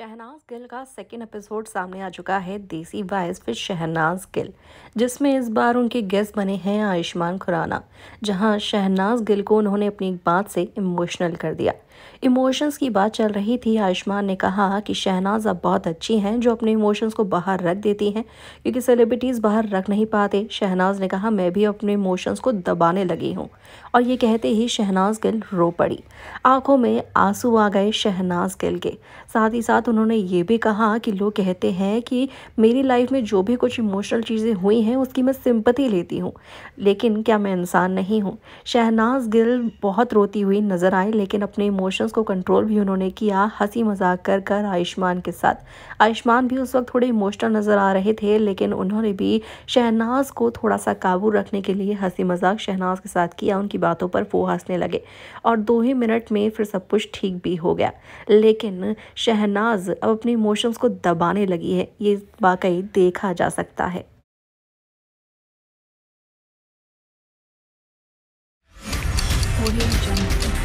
शहनाज गिल का second episode सामने आ चुका है देसी वाइस विद शहनाज गिल जिसमें इस बार उनके गेस्ट बने हैं आयुष्मान खुराना जहां शहनाज गिल को उन्होंने अपनी बात से इमोशनल कर दिया इमोशंस की बात चल रही थी आयुष्मान ने कहा कि शहनाज अब बहुत अच्छी हैं जो अपने इमोशंस को बाहर रख देती हैं क्योंकि सेलिब्रिटीज़ बाहर रख नहीं पाते शहनाज ने कहा मैं भी अपने इमोशंस को दबाने लगी हूँ और ये कहते ही शहनाज गिल रो पड़ी आंखों में आंसू आ गए शहनाज गिल के साथ ही साथ तो उन्होंने ये भी कहा कि लोग कहते हैं कि मेरी लाइफ में जो भी कुछ इमोशनल चीज़ें हुई हैं उसकी मैं सिंपति लेती हूँ लेकिन क्या मैं इंसान नहीं हूँ शहनाज गिल बहुत रोती हुई नज़र आई लेकिन अपने इमोशंस को कंट्रोल भी उन्होंने किया हंसी मजाक कर कर आयुष्मान के साथ आयुष्मान भी उस वक्त थोड़े इमोशनल नज़र आ रहे थे लेकिन उन्होंने भी शहनाज को थोड़ा सा काबू रखने के लिए हंसी मजाक शहनाज के साथ किया उनकी बातों पर वो हंसने लगे और दो ही मिनट में फिर सब कुछ ठीक भी हो गया लेकिन शहनाज नाज अब अपने इमोशंस को दबाने लगी है ये वाकई देखा जा सकता है